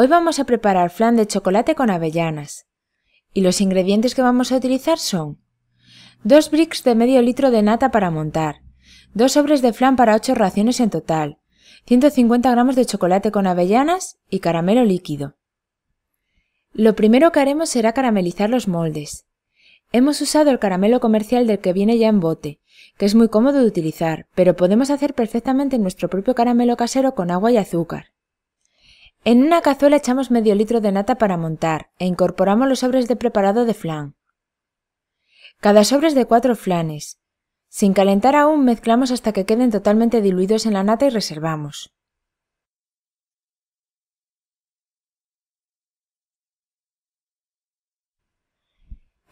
Hoy vamos a preparar flan de chocolate con avellanas. Y los ingredientes que vamos a utilizar son 2 bricks de medio litro de nata para montar, 2 sobres de flan para 8 raciones en total, 150 gramos de chocolate con avellanas y caramelo líquido. Lo primero que haremos será caramelizar los moldes. Hemos usado el caramelo comercial del que viene ya en bote, que es muy cómodo de utilizar, pero podemos hacer perfectamente nuestro propio caramelo casero con agua y azúcar. En una cazuela echamos medio litro de nata para montar e incorporamos los sobres de preparado de flan. Cada sobre es de cuatro flanes. Sin calentar aún mezclamos hasta que queden totalmente diluidos en la nata y reservamos.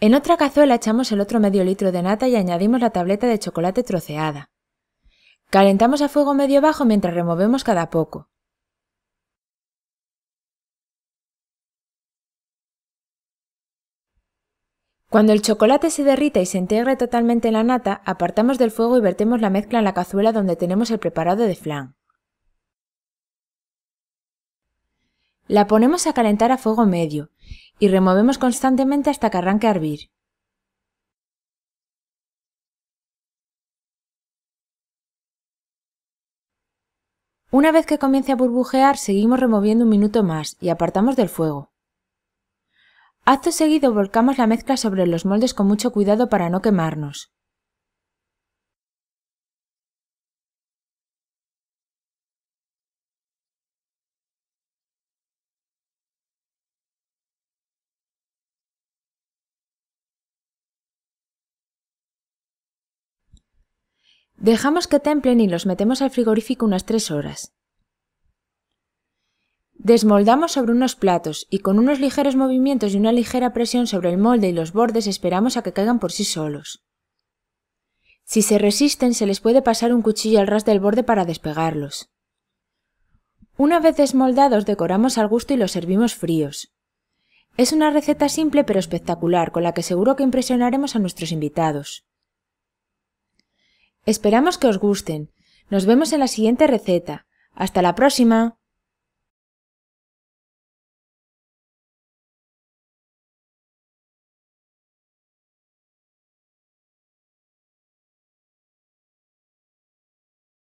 En otra cazuela echamos el otro medio litro de nata y añadimos la tableta de chocolate troceada. Calentamos a fuego medio bajo mientras removemos cada poco. Cuando el chocolate se derrita y se integre totalmente en la nata, apartamos del fuego y vertemos la mezcla en la cazuela donde tenemos el preparado de flan. La ponemos a calentar a fuego medio y removemos constantemente hasta que arranque a hervir. Una vez que comience a burbujear, seguimos removiendo un minuto más y apartamos del fuego. Hace seguido volcamos la mezcla sobre los moldes con mucho cuidado para no quemarnos. Dejamos que templen y los metemos al frigorífico unas 3 horas. Desmoldamos sobre unos platos y con unos ligeros movimientos y una ligera presión sobre el molde y los bordes esperamos a que caigan por sí solos. Si se resisten se les puede pasar un cuchillo al ras del borde para despegarlos. Una vez desmoldados decoramos al gusto y los servimos fríos. Es una receta simple pero espectacular con la que seguro que impresionaremos a nuestros invitados. Esperamos que os gusten. Nos vemos en la siguiente receta. Hasta la próxima.